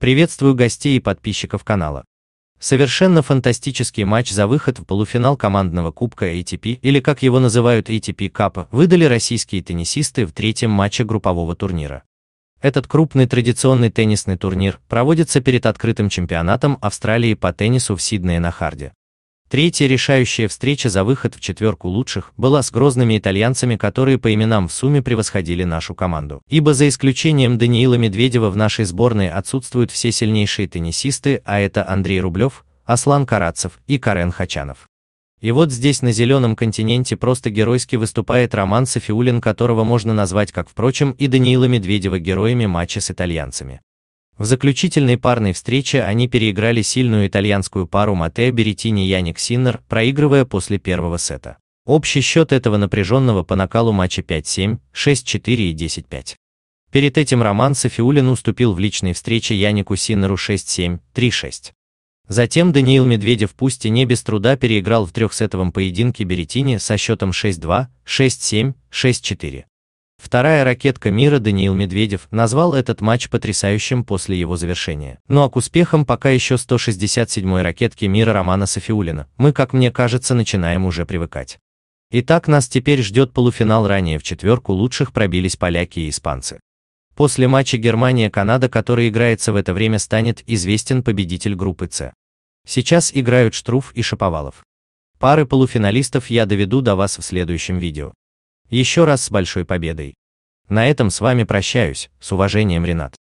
Приветствую гостей и подписчиков канала. Совершенно фантастический матч за выход в полуфинал командного кубка ATP, или как его называют ATP Cup, выдали российские теннисисты в третьем матче группового турнира. Этот крупный традиционный теннисный турнир проводится перед открытым чемпионатом Австралии по теннису в Сиднее на Харде. Третья решающая встреча за выход в четверку лучших была с грозными итальянцами, которые по именам в сумме превосходили нашу команду. Ибо за исключением Даниила Медведева в нашей сборной отсутствуют все сильнейшие теннисисты, а это Андрей Рублев, Аслан Карацев и Карен Хачанов. И вот здесь на зеленом континенте просто геройски выступает Роман Софиулин, которого можно назвать, как впрочем, и Даниила Медведева героями матча с итальянцами. В заключительной парной встрече они переиграли сильную итальянскую пару Матео Беретини и Яник Синнер, проигрывая после первого сета. Общий счет этого напряженного по накалу матча 5-7, 6-4 и 10-5. Перед этим Роман Софиулин уступил в личной встрече Янику Синнеру 6-7, 3-6. Затем Даниил Медведев пусть и не без труда переиграл в трехсетовом поединке Беретини со счетом 6-2, 6-7, 6-4. Вторая ракетка мира Даниил Медведев назвал этот матч потрясающим после его завершения. Ну а к успехам пока еще 167-й ракетки мира Романа Софиулина. Мы, как мне кажется, начинаем уже привыкать. Итак, нас теперь ждет полуфинал ранее в четверку лучших пробились поляки и испанцы. После матча Германия-Канада, который играется в это время, станет известен победитель группы С. Сейчас играют Штруф и Шаповалов. Пары полуфиналистов я доведу до вас в следующем видео. Еще раз с большой победой. На этом с вами прощаюсь, с уважением, Ренат.